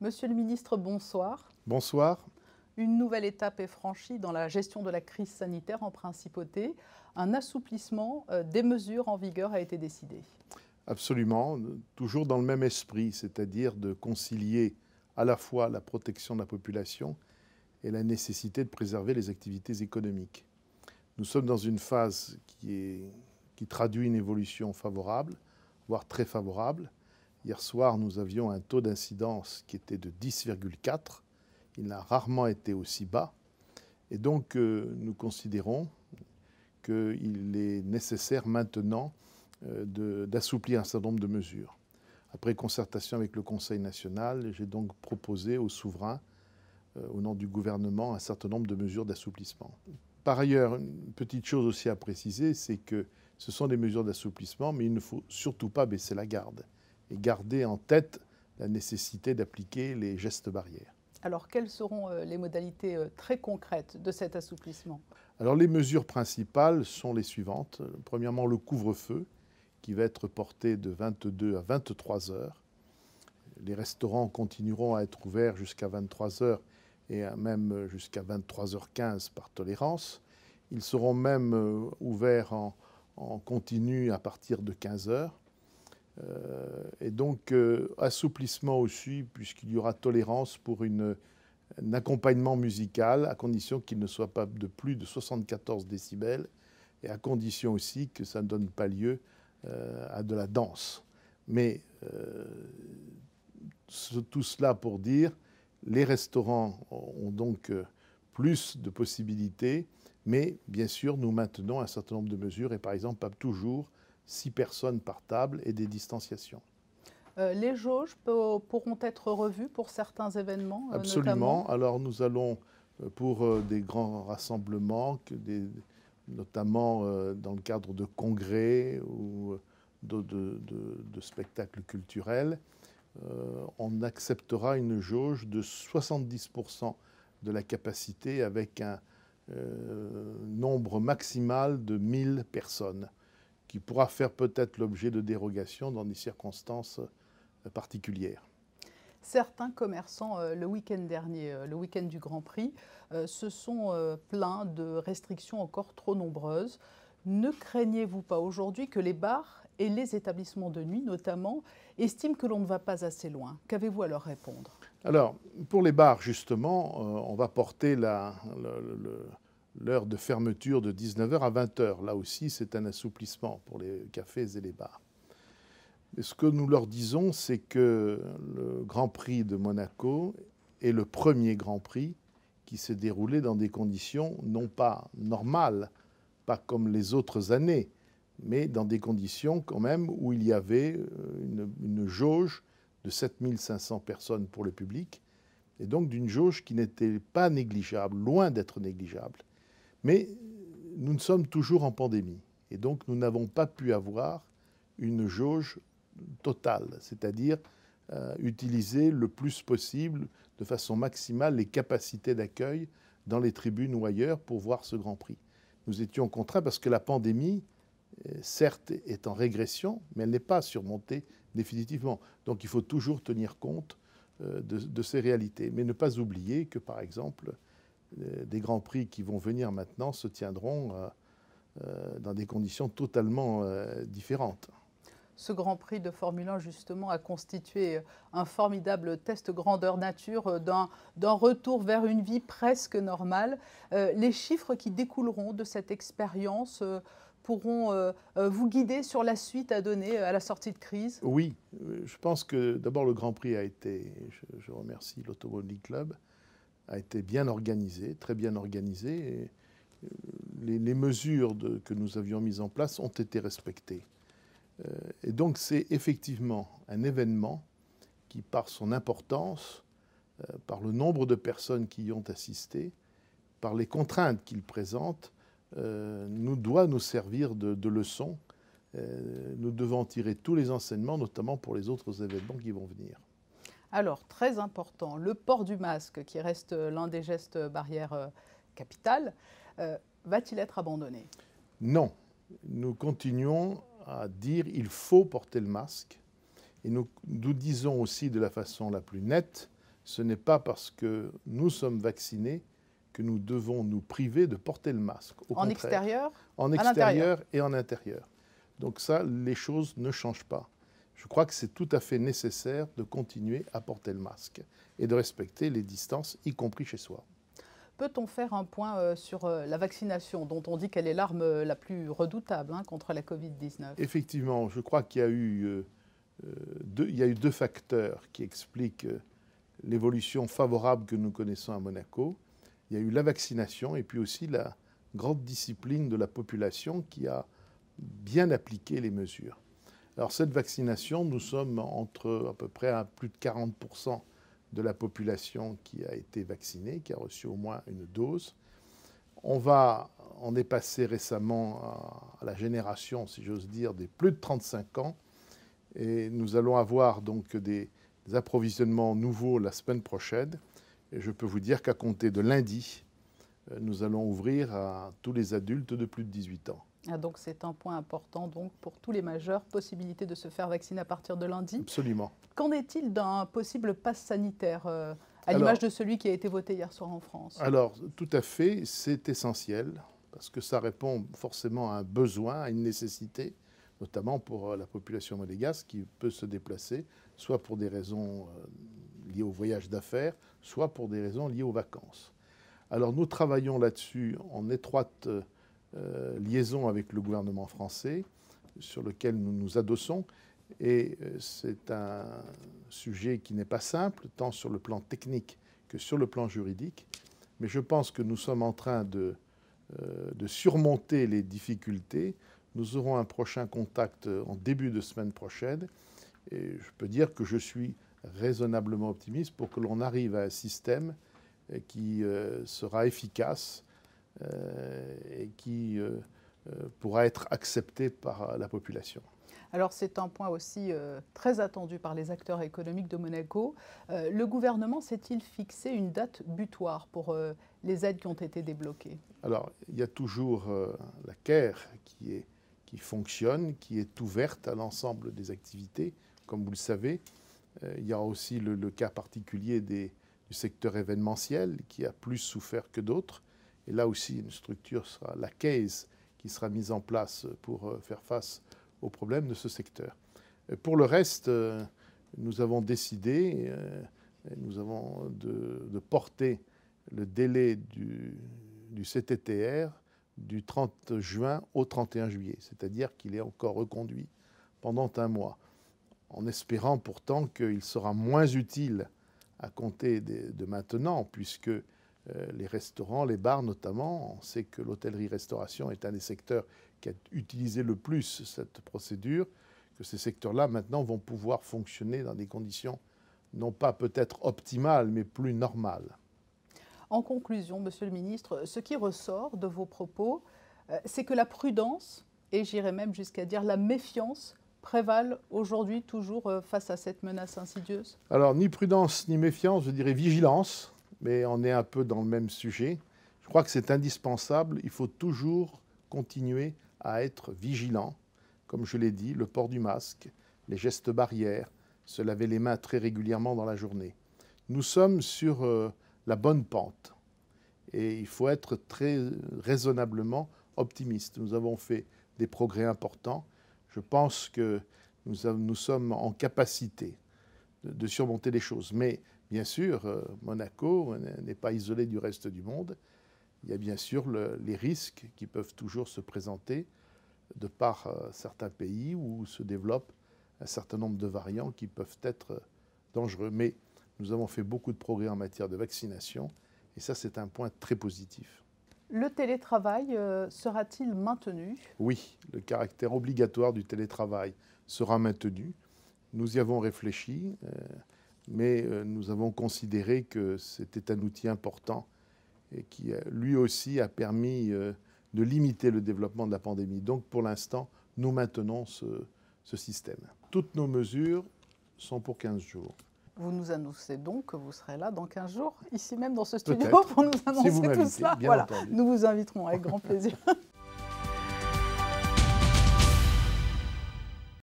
Monsieur le ministre, bonsoir. Bonsoir. Une nouvelle étape est franchie dans la gestion de la crise sanitaire en principauté. Un assouplissement euh, des mesures en vigueur a été décidé. Absolument, toujours dans le même esprit, c'est-à-dire de concilier à la fois la protection de la population et la nécessité de préserver les activités économiques. Nous sommes dans une phase qui, qui traduit une évolution favorable, voire très favorable, Hier soir, nous avions un taux d'incidence qui était de 10,4. Il n'a rarement été aussi bas. Et donc, euh, nous considérons qu'il est nécessaire maintenant euh, d'assouplir un certain nombre de mesures. Après concertation avec le Conseil national, j'ai donc proposé au souverain, euh, au nom du gouvernement, un certain nombre de mesures d'assouplissement. Par ailleurs, une petite chose aussi à préciser, c'est que ce sont des mesures d'assouplissement, mais il ne faut surtout pas baisser la garde et garder en tête la nécessité d'appliquer les gestes barrières. Alors, quelles seront euh, les modalités euh, très concrètes de cet assouplissement Alors, les mesures principales sont les suivantes. Premièrement, le couvre-feu, qui va être porté de 22 à 23 heures. Les restaurants continueront à être ouverts jusqu'à 23 heures et même jusqu'à 23h15 par tolérance. Ils seront même euh, ouverts en, en continu à partir de 15 heures. Euh, et donc, euh, assouplissement aussi, puisqu'il y aura tolérance pour un accompagnement musical, à condition qu'il ne soit pas de plus de 74 décibels, et à condition aussi que ça ne donne pas lieu euh, à de la danse. Mais tout cela pour dire, les restaurants ont donc plus de possibilités, mais bien sûr, nous maintenons un certain nombre de mesures, et par exemple, pas toujours six personnes par table et des distanciations. Euh, les jauges pourront être revues pour certains événements euh, Absolument. Alors nous allons, euh, pour des grands rassemblements, notamment dans le cadre de congrès ou de, spectacles culturels, on acceptera une jauge de 70% de la capacité avec un nombre maximal de 1000 personnes qui pourra faire peut-être l'objet de dérogations dans des circonstances euh, particulières. Certains commerçants, euh, le week-end dernier, euh, le week-end du Grand Prix, se sont plaints de restrictions encore trop nombreuses. Ne craignez-vous pas aujourd'hui que les bars et les établissements de nuit, notamment, estiment que l'on ne va pas assez loin Qu'avez-vous à leur répondre Alors, pour les bars, justement, on va porter la, le, l'heure de fermeture de 19h à 20h. Là aussi, c'est un assouplissement pour les cafés et les bars. ce que nous leur disons, c'est que le Grand Prix de Monaco est le premier Grand Prix qui s'est déroulé dans des conditions non pas normales, pas comme les autres années, mais dans des conditions quand même où il y avait euh, une jauge de 7500 personnes pour le public, et donc d'une jauge qui n'était pas négligeable, loin d'être négligeable. Mais nous ne sommes toujours en pandémie. Et donc, nous n'avons pas pu avoir une jauge totale, c'est-à-dire euh, utiliser le plus possible, de façon maximale, les capacités d'accueil dans les tribunes ou ailleurs pour voir ce Grand Prix. Nous étions contraints parce que la pandémie, euh, certes, est en régression, mais elle n'est pas surmontée définitivement. Donc il faut toujours tenir compte euh, de, ces réalités, mais ne pas oublier que, par exemple, euh, des grands prix qui vont venir maintenant se tiendront euh, euh, dans des conditions totalement différentes. Ce Grand Prix de Formule 1, justement, a constitué un formidable test grandeur nature d'un retour vers une vie presque normale. les chiffres qui découleront de cette expérience pourront vous guider sur la suite à donner à la sortie de crise Oui, je pense que d'abord le Grand Prix a été, je, remercie l'Automobile Club, a été bien organisé, très bien organisé. Et euh, les, mesures que nous avions mises en place ont été respectées. Euh, et donc c'est effectivement un événement qui, par son importance, euh, par le nombre de personnes qui y ont assisté, par les contraintes qu'il présente, nous doit nous servir de, de leçon. nous devons tirer tous les enseignements, notamment pour les autres événements qui vont venir. Alors, très important, le port du masque, qui reste l'un des gestes barrières euh, capitales, euh, va-t-il être abandonné Non. Nous continuons à dire il faut porter le masque. Et nous, disons aussi de la façon la plus nette, ce n'est pas parce que nous sommes vaccinés que nous devons nous priver de porter le masque. en extérieur En extérieur et en intérieur. Donc ça, les choses ne changent pas je crois que c'est tout à fait nécessaire de continuer à porter le masque et de respecter les distances, y compris chez soi. Peut-on faire un point euh, sur euh, la vaccination, dont on dit qu'elle est l'arme euh, la plus redoutable hein, contre la Covid-19 Effectivement, je crois qu'il y a eu deux facteurs qui expliquent l'évolution favorable que nous connaissons à Monaco. Il y a eu la vaccination et puis aussi la grande discipline de la population qui a bien appliqué les mesures. Alors cette vaccination, nous sommes entre à peu près à plus de 40% de la population qui a été vaccinée, qui a reçu au moins une dose. On va, on est passé récemment à la génération, si j'ose dire, des plus de 35 ans. Et nous allons avoir donc des, des approvisionnements nouveaux la semaine prochaine. Et je peux vous dire qu'à compter de lundi, euh, nous allons ouvrir à tous les adultes de plus de 18 ans. Ah, donc c'est un point important donc pour tous les majeurs, possibilité de se faire vacciner à partir de lundi. Absolument. Qu'en est-il d'un possible pass sanitaire euh, à l'image de celui qui a été voté hier soir en France Alors tout à fait, c'est essentiel parce que ça répond forcément à un besoin, à une nécessité, notamment pour euh, la population monégasque qui peut se déplacer, soit pour des raisons euh, liées au voyage d'affaires, soit pour des raisons liées aux vacances. Alors nous travaillons là-dessus en étroite euh, liaison avec le gouvernement français sur lequel nous nous adossons. Et euh, c'est un sujet qui n'est pas simple, tant sur le plan technique que sur le plan juridique. Mais je pense que nous sommes en train de, euh, surmonter les difficultés. Nous aurons un prochain contact en début de semaine prochaine. Et je peux dire que je suis raisonnablement optimiste pour que l'on arrive à un système qui sera efficace euh, et qui euh, euh, pourra être accepté par la population. Alors c'est un point aussi très attendu par les acteurs économiques de Monaco. le gouvernement s'est-il fixé une date butoir pour les aides qui ont été débloquées Alors il y a toujours la CAIR qui, est, qui fonctionne, qui est ouverte à l'ensemble des activités, comme vous le savez. il y a aussi le, cas particulier du secteur événementiel qui a plus souffert que d'autres. Et là aussi, une structure sera la CASE qui sera mise en place pour euh, faire face aux problèmes de ce secteur. Euh, pour le reste, euh, nous avons décidé, nous avons de, porter le délai du, CTTR du 30 juin au 31 juillet, c'est-à-dire qu'il est encore reconduit pendant un mois, en espérant pourtant qu'il sera moins utile à compter de maintenant, puisque euh, les restaurants, les bars notamment. On sait que l'hôtellerie-restauration est un des secteurs qui a utilisé le plus cette procédure, que ces secteurs-là maintenant vont pouvoir fonctionner dans des conditions non pas peut-être optimales, mais plus normales. En conclusion, Monsieur le Ministre, ce qui ressort de vos propos, euh, c'est que la prudence, et j'irais même jusqu'à dire la méfiance, prévalent aujourd'hui toujours euh, face à cette menace insidieuse Alors, ni prudence ni méfiance, je dirais vigilance mais on est un peu dans le même sujet. Je crois que c'est indispensable. Il faut toujours continuer à être vigilant. Comme je l'ai dit, le port du masque, les gestes barrières, se laver les mains très régulièrement dans la journée. Nous sommes sur euh, la bonne pente et il faut être très euh, raisonnablement optimiste. Nous avons fait des progrès importants. Je pense que nous sommes en capacité de surmonter les choses. Mais bien sûr, euh, Monaco n'est pas isolé du reste du monde. Il y a bien sûr les risques qui peuvent toujours se présenter de par euh, certains pays où se développent un certain nombre de variants qui peuvent être euh, dangereux. Mais nous avons fait beaucoup de progrès en matière de vaccination et ça, c'est un point très positif. Le télétravail sera-t-il maintenu Oui, le caractère obligatoire du télétravail sera maintenu. Nous y avons réfléchi, euh, mais euh, nous avons considéré que c'était un outil important et qui, euh, lui aussi, a permis de limiter le développement de la pandémie. Donc, pour l'instant, nous maintenons ce, système. Toutes nos mesures sont pour 15 jours. Vous nous annoncez donc que vous serez là dans 15 jours, ici même dans ce studio, pour nous annoncer tout cela. Voilà, nous vous inviterons avec grand plaisir.